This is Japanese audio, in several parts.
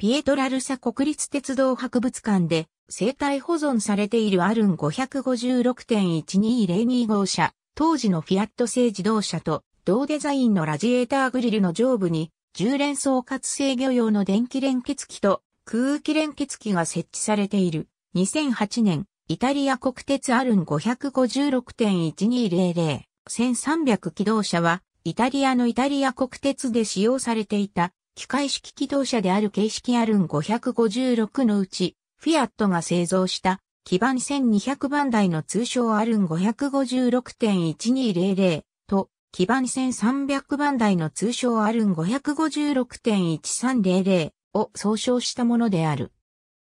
ピエトラルサ国立鉄道博物館で生体保存されているアルン556.1202号車、当時のフィアット製自動車と同デザインのラジエーターグリルの上部に重連総括制御用の電気連結機と空気連結機が設置されている。2008年、イタリア国鉄アルン556.1200、1300機動車は、イタリアのイタリア国鉄で使用されていた機械式機動車である形式アルン556のうち、フィアットが製造した基盤1200番台の通称アルン556.1200と基盤1300番台の通称アルン556.1300を総称したものである。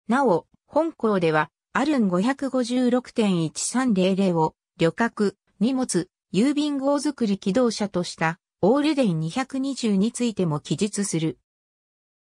なお、本校ではアルン556.1300を旅客、荷物、郵便号作り機動車としたオールデン220についても記述する。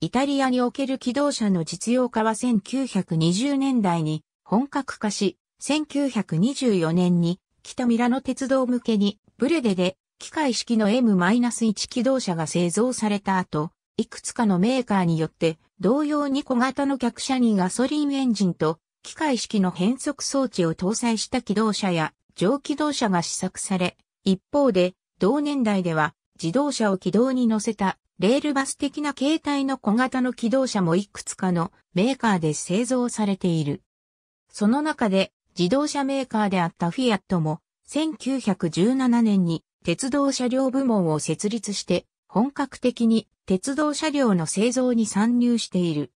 イタリアにおける機動車の実用化は1920年代に本格化し、1924年に北ミラノ鉄道向けにブレデで機械式の M-1 機動車が製造された後、いくつかのメーカーによって同様に小型の客車にガソリンエンジンと機械式の変速装置を搭載した機動車や蒸気動車が試作され、一方で同年代では自動車を軌道に乗せたレールバス的な形態の小型の機動車もいくつかのメーカーで製造されている。その中で自動車メーカーであったフィアットも1917年に鉄道車両部門を設立して本格的に鉄道車両の製造に参入している。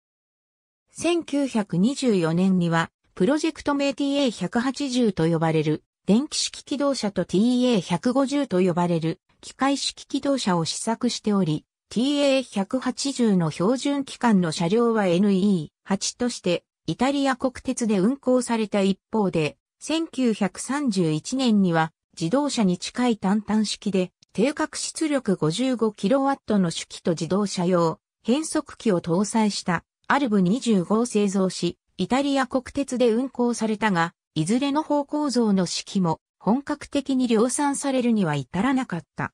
1924年にはプロジェクト名 TA180 と呼ばれる電気式機動車と TA150 と呼ばれる機械式機動車を試作しており、TA180 の標準機関の車両は NE8 としてイタリア国鉄で運行された一方で、1931年には自動車に近い単単式で定格出力 55kW の主機と自動車用変速機を搭載したアルブ25を製造し、イタリア国鉄で運行されたが、いずれの方向像の式も本格的に量産されるには至らなかった。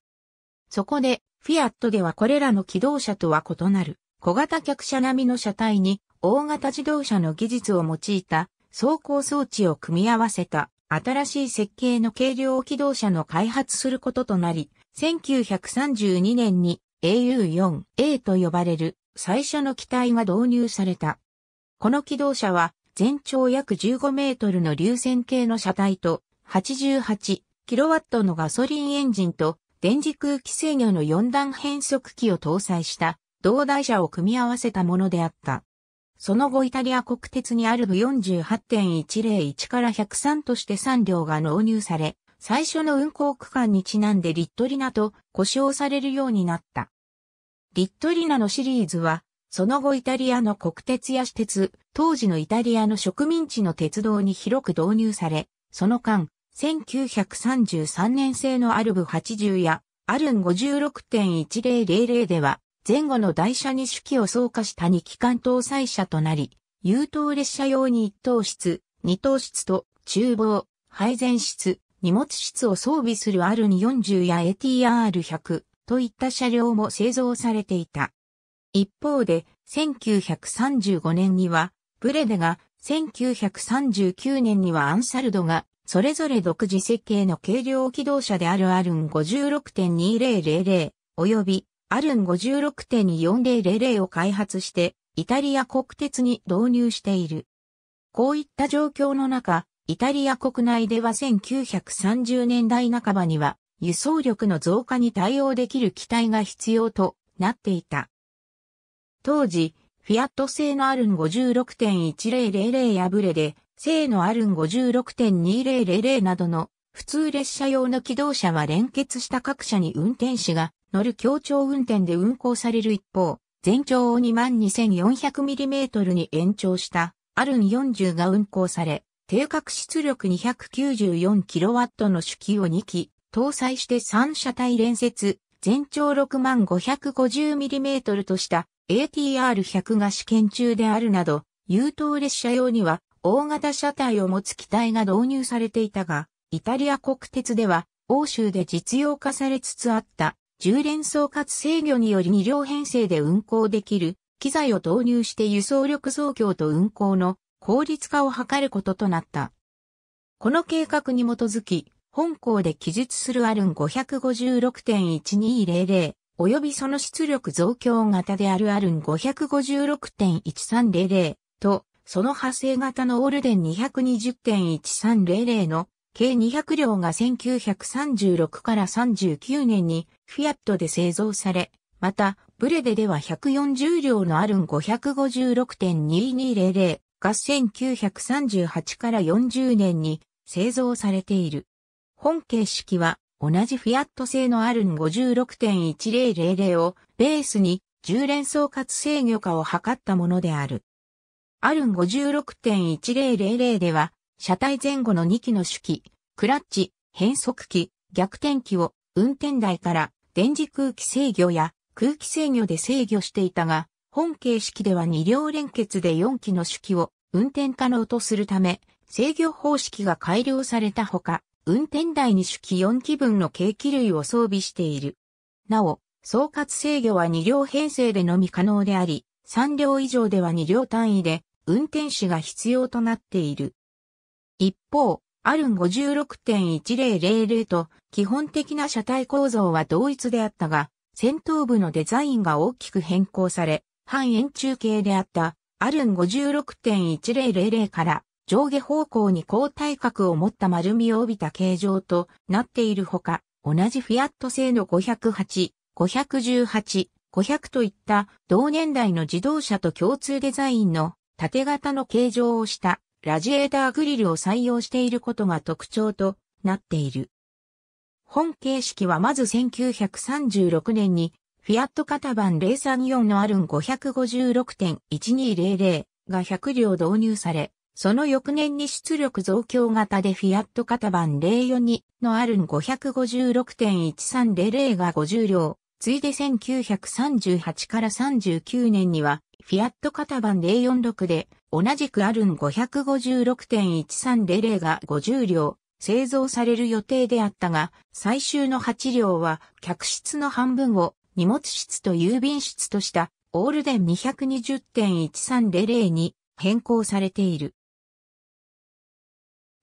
そこでフィアットではこれらの機動車とは異なる、小型客車並みの車体に、大型自動車の技術を用いた、走行装置を組み合わせた、新しい設計の軽量機動車の開発することとなり、1932年に AU4A と呼ばれる最初の機体が導入された。この機動車は全長約15メートルの流線形の車体と8 8ットのガソリンエンジンと電磁空気制御の4段変速機を搭載した同台車を組み合わせたものであった。その後イタリア国鉄にある部48.101から103として3両が納入され、最初の運行区間にちなんでリットリナと呼称されるようになった。リットリナのシリーズは、その後イタリアの国鉄や私鉄、当時のイタリアの植民地の鉄道に広く導入され、その間、1933年製のアルブ80やアルン56.1000では前後の台車に手記を装加した2機関搭載車となり、優等列車用に1等室、2等室と厨房、配膳室、荷物室を装備するアルン4 0や ATR100 といった車両も製造されていた。一方で、1935年には、ブレデが、1939年にはアンサルドが、それぞれ独自設計の軽量機動車であるアルン56.2000及びアルン56.4000を開発してイタリア国鉄に導入している。こういった状況の中、イタリア国内では1930年代半ばには輸送力の増加に対応できる機体が必要となっていた。当時、フィアット製のアルン56.1000やブレで性のあるン56.2000などの普通列車用の機動車は連結した各社に運転士が乗る協調運転で運行される一方、全長を 22,400mm に延長したアルン40が運行され、定格出力 294kW の主機を2機、搭載して3車体連接、全長 6550mm とした ATR100 が試験中であるなど、優等列車用には大型車体を持つ機体が導入されていたが、イタリア国鉄では、欧州で実用化されつつあった、重連装かつ制御により2両編成で運行できる、機材を導入して輸送力増強と運行の効率化を図ることとなった。この計画に基づき、本校で記述するアルン556.1200、及びその出力増強型であるアルン556.1300と、その派生型のオールデン220.1300の計200両が1936から39年にフィアットで製造され、また、ブレデでは140両のアルン556.2200が1938から40年に製造されている。本形式は同じフィアット製のアルン56.1000をベースに10連総括制御化を図ったものである。アルン56.1000では、車体前後の2機の主機、クラッチ、変速機、逆転機を運転台から電磁空気制御や空気制御で制御していたが、本形式では2両連結で4機の主機を運転可能とするため、制御方式が改良されたほか、運転台に主機4機分の計器類を装備している。なお、総括制御は2両編成でのみ可能であり、3両以上では2両単位で運転手が必要となっている。一方、アルン56.1000と基本的な車体構造は同一であったが、先頭部のデザインが大きく変更され、半円柱形であったアルン56.1000から上下方向に高代角を持った丸みを帯びた形状となっているほか、同じフィアット製の508、518、500といった同年代の自動車と共通デザインの縦型の形状をしたラジエーターグリルを採用していることが特徴となっている。本形式はまず1936年にフィアット型版034のアルン556.1200が100両導入され、その翌年に出力増強型でフィアット型版042のアルン556.1300が50両、ついで1938から39年にはフィアット型番046で、同じくアルン556.1300が50両、製造される予定であったが、最終の8両は、客室の半分を荷物室と郵便室とした、オールデン220.1300に変更されている。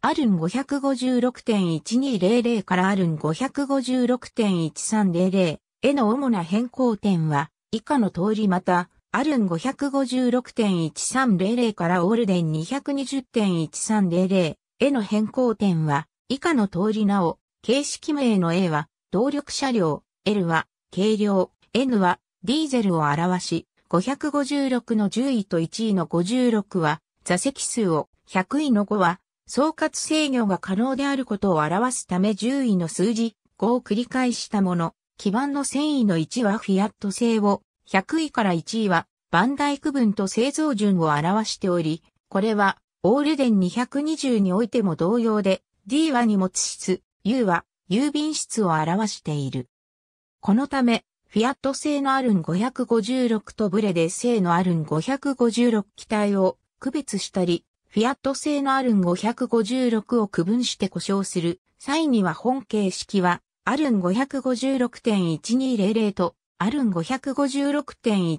アルン556.1200からアルン556.1300への主な変更点は、以下の通りまた、アルン556.1300からオールデン220.1300への変更点は、以下の通りなお、形式名の A は、動力車両、L は、軽量、N は、ディーゼルを表し、556の10位と1位の56は、座席数を、100位の5は、総括制御が可能であることを表すため10位の数字5を繰り返したもの、基盤の繊維の1はフィアット製を100位から1位は、バンダイ区分と製造順を表しており、これは、オールデン220においても同様で、D は荷物室、U は郵便室を表している。このため、フィアット製のアルン556とブレデ製のアルン556機体を区別したり、フィアット製のアルン556を区分して故障する際には本形式はアルン556.1200とアルン5 5 6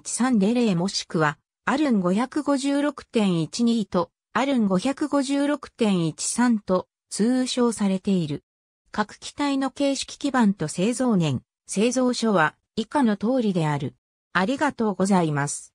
1 3 0例、もしくは、アルン556.12と、アルン556.13と通称されている。各機体の形式基盤と製造年、製造所は以下の通りである。ありがとうございます。